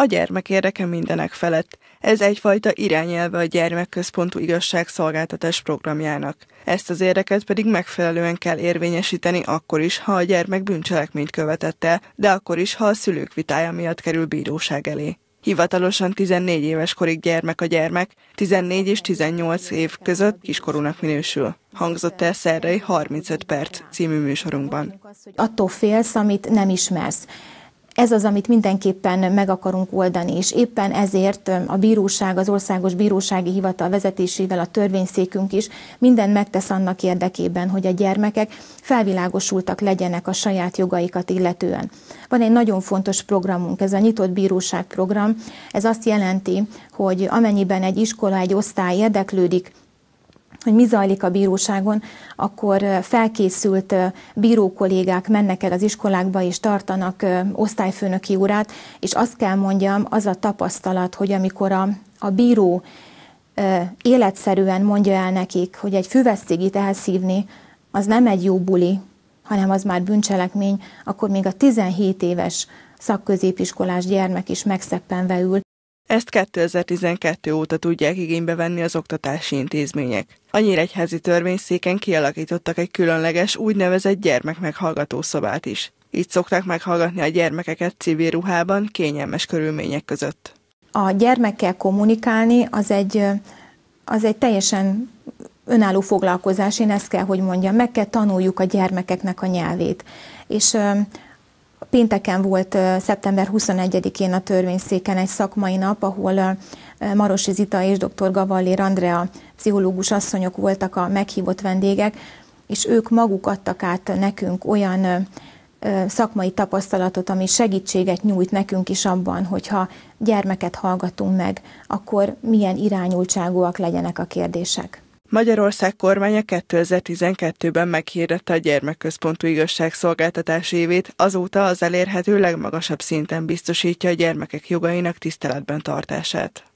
A gyermek érdeke mindenek felett. Ez egyfajta irányelve a gyermekközpontú igazságszolgáltatás programjának. Ezt az érdeket pedig megfelelően kell érvényesíteni akkor is, ha a gyermek bűncselekményt követett el, de akkor is, ha a szülők vitája miatt kerül bíróság elé. Hivatalosan 14 éves korig gyermek a gyermek, 14 és 18 év között kiskorúnak minősül. Hangzott el szerdai 35 perc című műsorunkban. Attól félsz, amit nem ismersz. Ez az, amit mindenképpen meg akarunk oldani, és éppen ezért a bíróság, az Országos Bírósági Hivatal vezetésével a törvényszékünk is mindent megtesz annak érdekében, hogy a gyermekek felvilágosultak legyenek a saját jogaikat illetően. Van egy nagyon fontos programunk, ez a nyitott bíróság program. Ez azt jelenti, hogy amennyiben egy iskola, egy osztály érdeklődik hogy mi zajlik a bíróságon, akkor felkészült bírókollégák mennek el az iskolákba és tartanak osztályfőnöki órát, és azt kell mondjam, az a tapasztalat, hogy amikor a, a bíró életszerűen mondja el nekik, hogy egy füveszcigit elszívni, az nem egy jó buli, hanem az már bűncselekmény, akkor még a 17 éves szakközépiskolás gyermek is megszeppenve ül, ezt 2012 óta tudják igénybe venni az oktatási intézmények. A Nyíregyházi törvényszéken kialakítottak egy különleges úgynevezett gyermekmeghallgató szobát is. Így szokták meghallgatni a gyermekeket civil ruhában, kényelmes körülmények között. A gyermekkel kommunikálni az egy, az egy teljesen önálló foglalkozás, én ezt kell, hogy mondjam. Meg kell tanuljuk a gyermekeknek a nyelvét. És Pénteken volt szeptember 21-én a törvényszéken egy szakmai nap, ahol Marosi Zita és dr. Gavalli Andrea pszichológus asszonyok voltak a meghívott vendégek, és ők maguk adtak át nekünk olyan szakmai tapasztalatot, ami segítséget nyújt nekünk is abban, hogyha gyermeket hallgatunk meg, akkor milyen irányultságúak legyenek a kérdések. Magyarország kormánya 2012-ben meghirdette a gyermekközpontú igazságszolgáltatás évét, azóta az elérhető legmagasabb szinten biztosítja a gyermekek jogainak tiszteletben tartását.